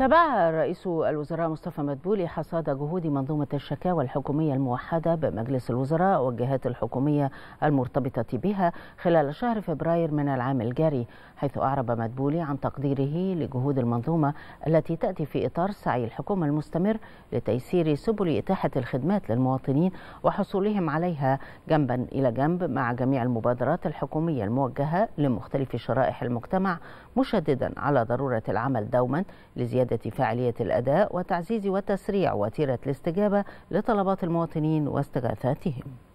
تابع رئيس الوزراء مصطفى مدبولي حصاد جهود منظومة الشكاوى الحكومية الموحدة بمجلس الوزراء والجهات الحكومية المرتبطة بها خلال شهر فبراير من العام الجاري حيث أعرب مدبولي عن تقديره لجهود المنظومة التي تأتي في إطار سعي الحكومة المستمر لتيسير سبل إتاحة الخدمات للمواطنين وحصولهم عليها جنبا إلى جنب مع جميع المبادرات الحكومية الموجهة لمختلف شرائح المجتمع مشددا على ضرورة العمل دوما لزيادة زيادة فعالية الأداء وتعزيز وتسريع وتيرة الاستجابة لطلبات المواطنين واستغاثاتهم